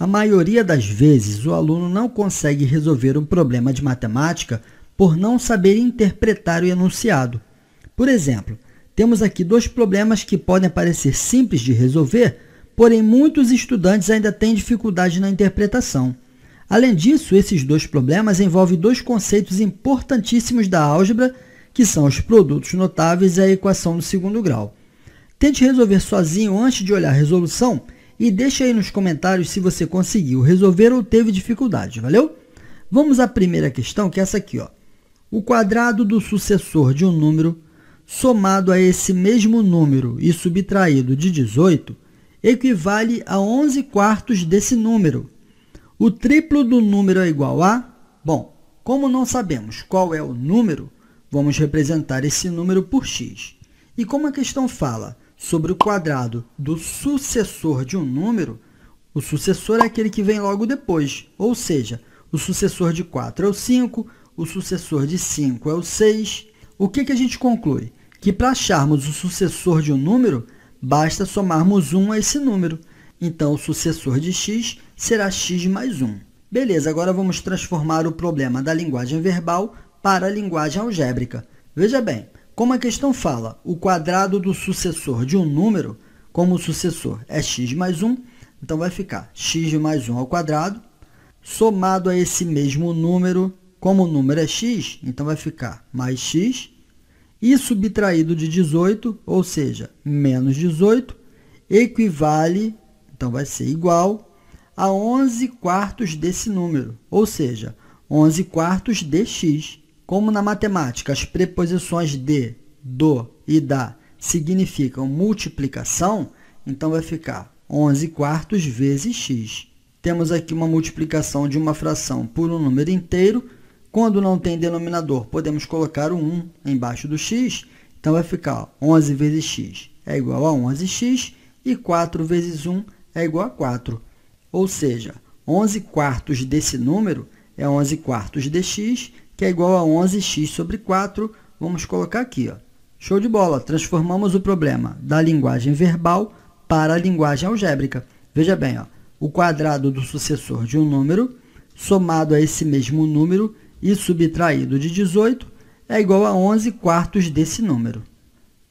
A maioria das vezes, o aluno não consegue resolver um problema de matemática por não saber interpretar o enunciado. Por exemplo, temos aqui dois problemas que podem parecer simples de resolver, porém muitos estudantes ainda têm dificuldade na interpretação. Além disso, esses dois problemas envolvem dois conceitos importantíssimos da álgebra, que são os produtos notáveis e a equação do segundo grau. Tente resolver sozinho antes de olhar a resolução e deixa aí nos comentários se você conseguiu resolver ou teve dificuldade, valeu? Vamos à primeira questão, que é essa aqui, ó. O quadrado do sucessor de um número somado a esse mesmo número e subtraído de 18 equivale a 11 quartos desse número. O triplo do número é igual a... Bom, como não sabemos qual é o número, vamos representar esse número por x. E como a questão fala sobre o quadrado do sucessor de um número, o sucessor é aquele que vem logo depois, ou seja, o sucessor de 4 é o 5, o sucessor de 5 é o 6. O que, que a gente conclui? Que para acharmos o sucessor de um número, basta somarmos 1 a esse número. Então, o sucessor de x será x mais 1. Beleza, agora vamos transformar o problema da linguagem verbal para a linguagem algébrica. Veja bem, como a questão fala, o quadrado do sucessor de um número, como o sucessor é x mais 1, então vai ficar x mais 1 ao quadrado, somado a esse mesmo número, como o número é x, então vai ficar mais x, e subtraído de 18, ou seja, menos 18, equivale, então vai ser igual, a 11 quartos desse número, ou seja, 11 quartos de x. Como na matemática as preposições de, do e da significam multiplicação, então vai ficar 11 quartos vezes x. Temos aqui uma multiplicação de uma fração por um número inteiro. Quando não tem denominador, podemos colocar o 1 embaixo do x. Então, vai ficar 11 vezes x é igual a 11x e 4 vezes 1 é igual a 4. Ou seja, 11 quartos desse número é 11 quartos dx que é igual a 11x sobre 4. Vamos colocar aqui. Ó. Show de bola! Transformamos o problema da linguagem verbal para a linguagem algébrica. Veja bem, ó, o quadrado do sucessor de um número somado a esse mesmo número e subtraído de 18 é igual a 11 quartos desse número.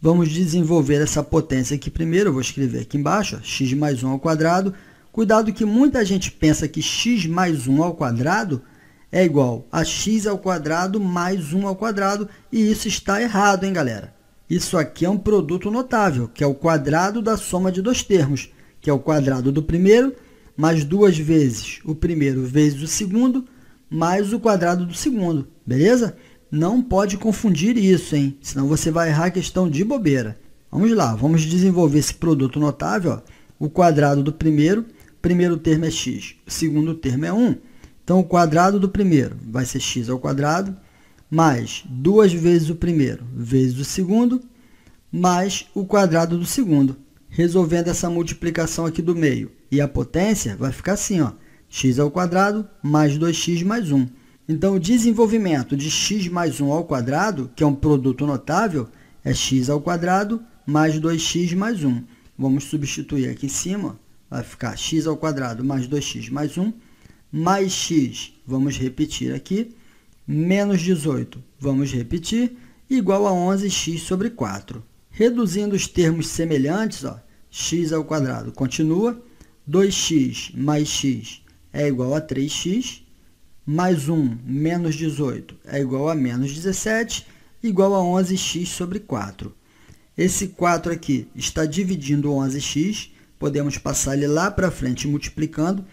Vamos desenvolver essa potência aqui primeiro. Eu vou escrever aqui embaixo, ó, x mais 1 ao quadrado. Cuidado que muita gente pensa que x mais 1 ao quadrado é igual a x ao quadrado mais 1 ao quadrado, e isso está errado, hein, galera? Isso aqui é um produto notável, que é o quadrado da soma de dois termos, que é o quadrado do primeiro, mais duas vezes o primeiro vezes o segundo, mais o quadrado do segundo, beleza? Não pode confundir isso, hein? Senão você vai errar a questão de bobeira. Vamos lá, vamos desenvolver esse produto notável. Ó. O quadrado do primeiro, primeiro termo é x, o segundo termo é 1 então, o quadrado do primeiro vai ser x ao quadrado mais 2 vezes o primeiro vezes o segundo mais o quadrado do segundo. Resolvendo essa multiplicação aqui do meio e a potência, vai ficar assim, ó, x ao quadrado mais 2x mais 1. Então, o desenvolvimento de x mais 1 ao quadrado, que é um produto notável, é x ao quadrado mais 2x mais 1. Vamos substituir aqui em cima, vai ficar x ao quadrado mais 2x mais 1 mais x, vamos repetir aqui, menos 18, vamos repetir, igual a 11x sobre 4. Reduzindo os termos semelhantes, ó, x ao quadrado continua, 2x mais x é igual a 3x, mais 1 menos 18 é igual a menos 17, igual a 11x sobre 4. Esse 4 aqui está dividindo 11x, podemos passar ele lá para frente multiplicando,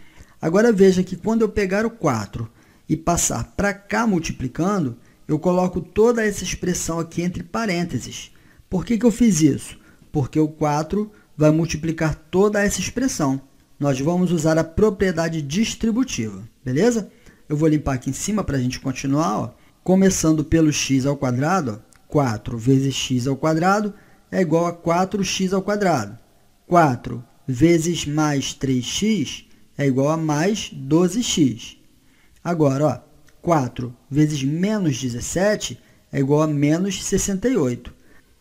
Agora veja que quando eu pegar o 4 e passar para cá multiplicando, eu coloco toda essa expressão aqui entre parênteses. Por que, que eu fiz isso? Porque o 4 vai multiplicar toda essa expressão. Nós vamos usar a propriedade distributiva, beleza? Eu vou limpar aqui em cima para a gente continuar. Ó. Começando pelo x ao quadrado, 4 vezes x ao quadrado é igual a 4x ao quadrado. 4 vezes mais 3x é igual a mais 12x. Agora, ó, 4 vezes menos 17 é igual a menos 68.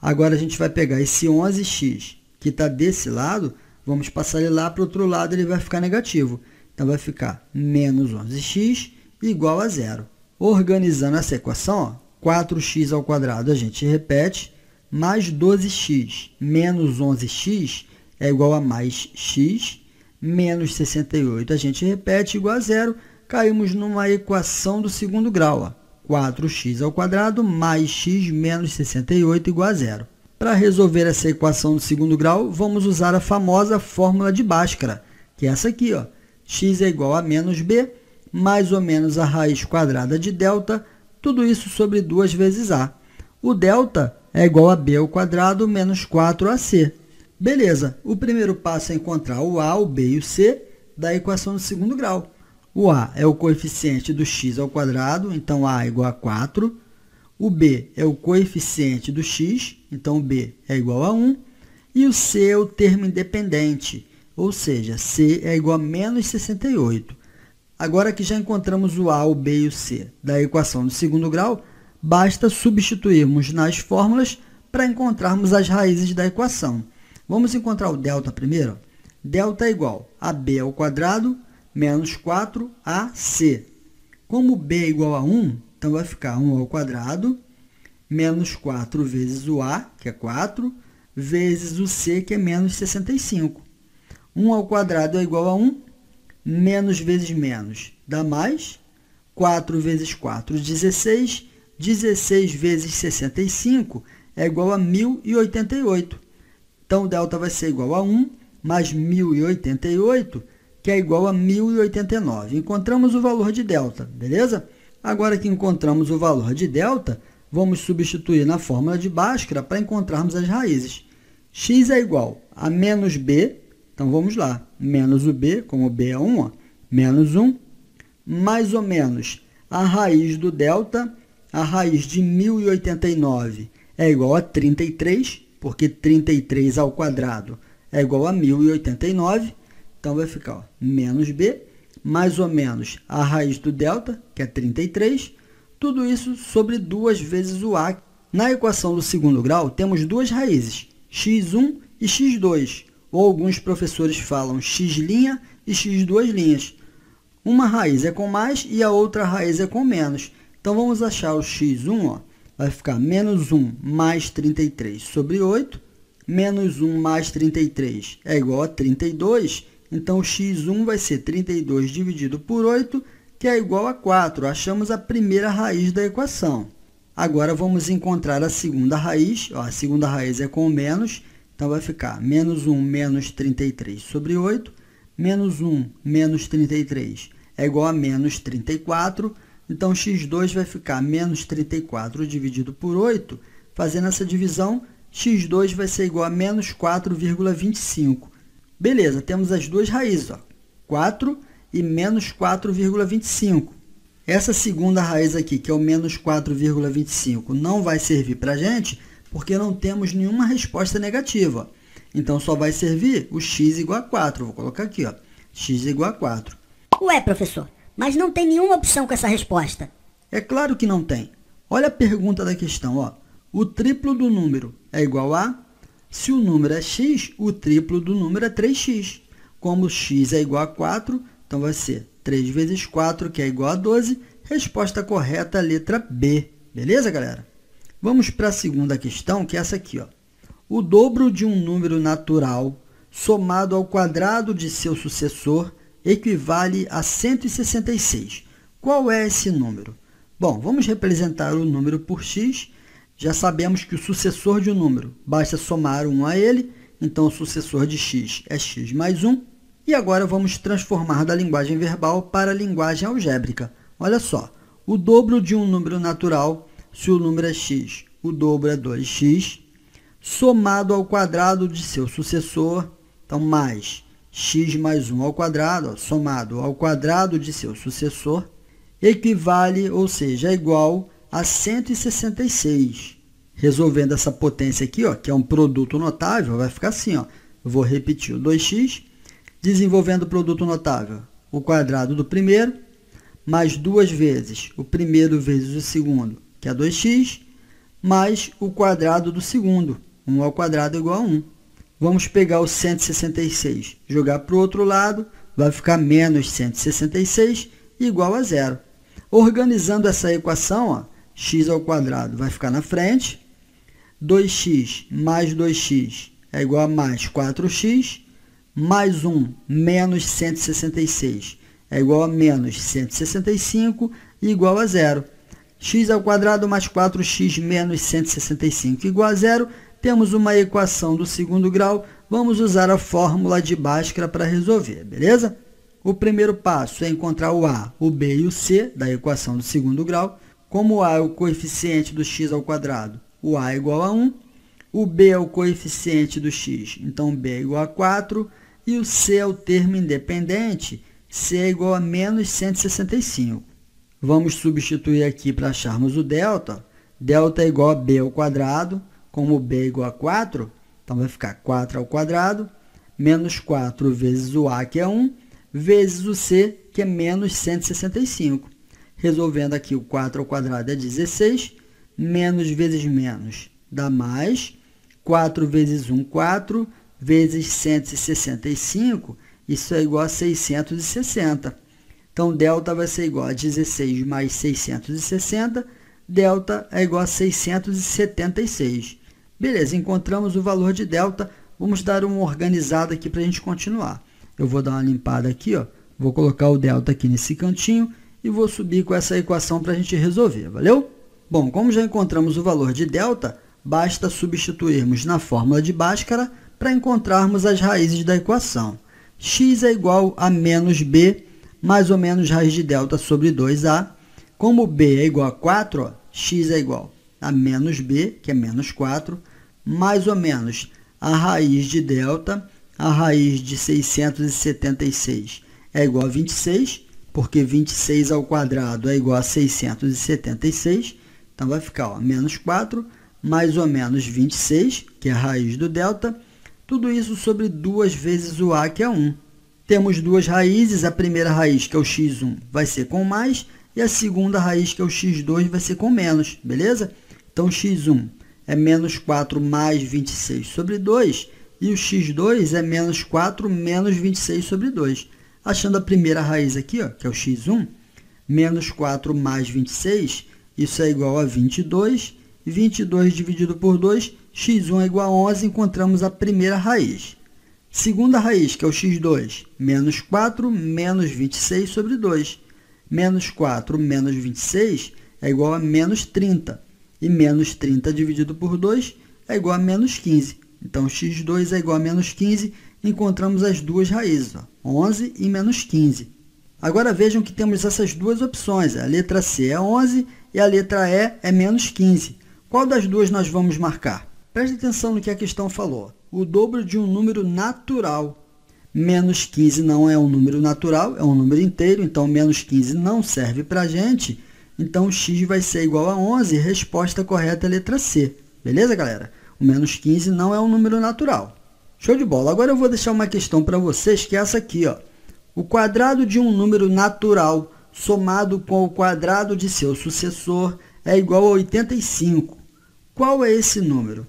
Agora, a gente vai pegar esse 11x que está desse lado, vamos passar ele lá para o outro lado, ele vai ficar negativo. Então, vai ficar menos 11x igual a zero. Organizando essa equação, ó, 4x ao quadrado a gente repete, mais 12x menos 11x é igual a mais x menos 68. A gente repete igual a zero. Caímos numa equação do segundo grau. Ó. 4x ao quadrado mais x menos 68 igual a zero. Para resolver essa equação do segundo grau, vamos usar a famosa fórmula de Bhaskara, que é essa aqui. Ó. x é igual a menos b, mais ou menos a raiz quadrada de delta, tudo isso sobre 2 vezes a. O delta é igual a b ao quadrado menos 4ac. Beleza, o primeiro passo é encontrar o A, o B e o C da equação do segundo grau. O A é o coeficiente do x ao quadrado, então A é igual a 4. O B é o coeficiente do x, então B é igual a 1. E o C é o termo independente, ou seja, C é igual a menos 68. Agora que já encontramos o A, o B e o C da equação do segundo grau, basta substituirmos nas fórmulas para encontrarmos as raízes da equação. Vamos encontrar o delta primeiro? Delta é igual a b ao quadrado menos 4ac. Como b é igual a 1, então vai ficar 1 ao quadrado menos 4 vezes o a, que é 4, vezes o c, que é menos 65. 1 ao quadrado é igual a 1, menos vezes menos dá mais, 4 vezes 4, 16, 16 vezes 65 é igual a 1088. Então, o delta vai ser igual a 1 mais 1.088, que é igual a 1.089. Encontramos o valor de delta, beleza? Agora que encontramos o valor de delta, vamos substituir na fórmula de Bhaskara para encontrarmos as raízes. x é igual a menos b, então vamos lá, menos o b, como b é 1, ó, menos 1, mais ou menos a raiz do delta, a raiz de 1089 é igual a 33, porque 33 ao quadrado é igual a 1089, então vai ficar ó, menos b, mais ou menos a raiz do delta, que é 33, tudo isso sobre duas vezes o a. Na equação do segundo grau, temos duas raízes, x1 e x2, ou alguns professores falam x' e x2'. linhas. Uma raiz é com mais e a outra raiz é com menos. Então, vamos achar o x1, ó, vai ficar menos 1 mais 33 sobre 8, menos 1 mais 33 é igual a 32, então x1 vai ser 32 dividido por 8, que é igual a 4. Achamos a primeira raiz da equação. Agora, vamos encontrar a segunda raiz. a segunda raiz é com menos, então vai ficar menos 1 menos 33 sobre 8, menos 1 menos 33 é igual a menos 34, então, x2 vai ficar menos 34 dividido por 8. Fazendo essa divisão, x2 vai ser igual a menos 4,25. Beleza, temos as duas raízes, ó, 4 e menos 4,25. Essa segunda raiz aqui, que é o menos 4,25, não vai servir para a gente, porque não temos nenhuma resposta negativa. Então, só vai servir o x igual a 4. Vou colocar aqui, ó, x igual a 4. Ué, professor, mas não tem nenhuma opção com essa resposta. É claro que não tem. Olha a pergunta da questão, ó. O triplo do número é igual a? Se o número é x, o triplo do número é 3x. Como x é igual a 4, então vai ser 3 vezes 4, que é igual a 12. Resposta correta, letra B. Beleza, galera? Vamos para a segunda questão, que é essa aqui. Ó. O dobro de um número natural somado ao quadrado de seu sucessor equivale a 166. Qual é esse número? Bom, vamos representar o número por x. Já sabemos que o sucessor de um número basta somar 1 a ele, então o sucessor de x é x mais 1. E agora vamos transformar da linguagem verbal para a linguagem algébrica. Olha só, o dobro de um número natural, se o número é x, o dobro é 2x, somado ao quadrado de seu sucessor, então mais x mais 1 ao quadrado, somado ao quadrado de seu sucessor, equivale, ou seja, é igual a 166. Resolvendo essa potência aqui, ó, que é um produto notável, vai ficar assim, ó. vou repetir o 2x, desenvolvendo o produto notável, o quadrado do primeiro, mais duas vezes o primeiro vezes o segundo, que é 2x, mais o quadrado do segundo, 1 ao quadrado igual a 1. Vamos pegar o 166, jogar para o outro lado, vai ficar menos 166 igual a zero. Organizando essa equação, ó, x ao quadrado vai ficar na frente, 2x mais 2x é igual a mais 4x, mais 1 menos 166 é igual a menos 165, igual a zero. x ao quadrado mais 4x menos 165 igual a zero temos uma equação do segundo grau, vamos usar a fórmula de Bhaskara para resolver, beleza? O primeiro passo é encontrar o A, o B e o C da equação do segundo grau. Como o A é o coeficiente do x ao quadrado, o A é igual a 1. O B é o coeficiente do x, então B é igual a 4. E o C é o termo independente, C é igual a menos 165. Vamos substituir aqui para acharmos o delta. Delta é igual a B ao quadrado como b é igual a 4, então vai ficar 4 ao quadrado, menos 4 vezes o a, que é 1, vezes o c, que é menos 165. Resolvendo aqui, o 4 ao quadrado é 16, menos vezes menos dá mais, 4 vezes 1, 4, vezes 165, isso é igual a 660. Então, delta vai ser igual a 16 mais 660, delta é igual a 676. Beleza, encontramos o valor de delta. Vamos dar uma organizada aqui para a gente continuar. Eu vou dar uma limpada aqui, ó. Vou colocar o delta aqui nesse cantinho e vou subir com essa equação para a gente resolver, valeu? Bom, como já encontramos o valor de delta, basta substituirmos na fórmula de Bhaskara para encontrarmos as raízes da equação. x é igual a menos b, mais ou menos raiz de delta sobre 2a. Como b é igual a 4, ó, x é igual a menos b, que é menos 4, mais ou menos a raiz de delta, a raiz de 676 é igual a 26, porque 26 ao quadrado é igual a 676. Então, vai ficar ó, menos 4 mais ou menos 26, que é a raiz do delta. Tudo isso sobre 2 vezes o a, que é 1. Temos duas raízes. A primeira raiz, que é o x1, vai ser com mais. E a segunda raiz, que é o x2, vai ser com menos. Beleza? Então, x1 é menos 4 mais 26 sobre 2, e o x2 é menos 4 menos 26 sobre 2. Achando a primeira raiz aqui, ó, que é o x1, menos 4 mais 26, isso é igual a 22. 22 dividido por 2, x1 é igual a 11, encontramos a primeira raiz. Segunda raiz, que é o x2, menos 4 menos 26 sobre 2. Menos 4 menos 26 é igual a menos 30. E menos 30 dividido por 2 é igual a menos 15. Então, x2 é igual a menos 15. Encontramos as duas raízes, ó, 11 e menos 15. Agora, vejam que temos essas duas opções. A letra C é 11 e a letra E é menos 15. Qual das duas nós vamos marcar? Preste atenção no que a questão falou. O dobro de um número natural. Menos 15 não é um número natural, é um número inteiro, então menos 15 não serve para a gente. Então, x vai ser igual a 11. Resposta correta é letra C. Beleza, galera? O menos 15 não é um número natural. Show de bola! Agora eu vou deixar uma questão para vocês, que é essa aqui. Ó. O quadrado de um número natural somado com o quadrado de seu sucessor é igual a 85. Qual é esse número?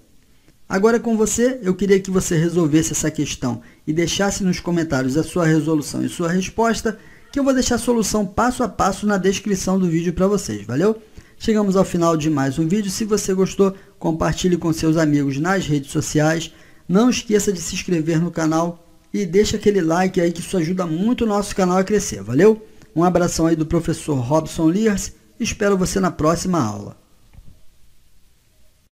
Agora com você, eu queria que você resolvesse essa questão e deixasse nos comentários a sua resolução e sua resposta que eu vou deixar a solução passo a passo na descrição do vídeo para vocês, valeu? Chegamos ao final de mais um vídeo. Se você gostou, compartilhe com seus amigos nas redes sociais. Não esqueça de se inscrever no canal e deixa aquele like aí que isso ajuda muito o nosso canal a crescer, valeu? Um abração aí do professor Robson Lears. Espero você na próxima aula.